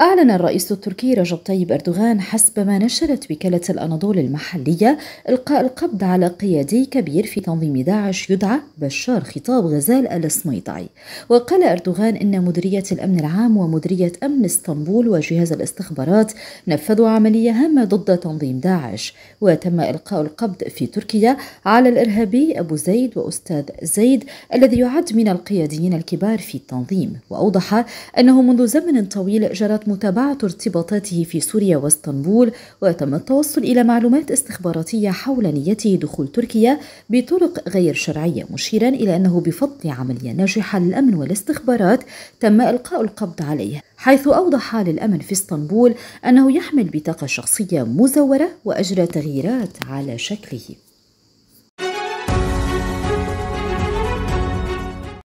أعلن الرئيس التركي رجب طيب أردوغان حسب ما نشرت وكالة الأناضول المحلية إلقاء القبض على قيادي كبير في تنظيم داعش يدعى بشار خطاب غزال السميطعي وقال أردوغان إن مديرية الأمن العام ومديرية أمن اسطنبول وجهاز الاستخبارات نفذوا عملية هامة ضد تنظيم داعش وتم إلقاء القبض في تركيا على الإرهابي أبو زيد وأستاذ زيد الذي يعد من القياديين الكبار في التنظيم وأوضح أنه منذ زمن طويل جرت متابعة ارتباطاته في سوريا واسطنبول وتم التوصل إلى معلومات استخباراتية حول نيته دخول تركيا بطرق غير شرعية مشيرا إلى أنه بفضل عملية ناجحة للأمن والاستخبارات تم إلقاء القبض عليه حيث أوضح للأمن في اسطنبول أنه يحمل بطاقة شخصية مزورة وأجرى تغييرات على شكله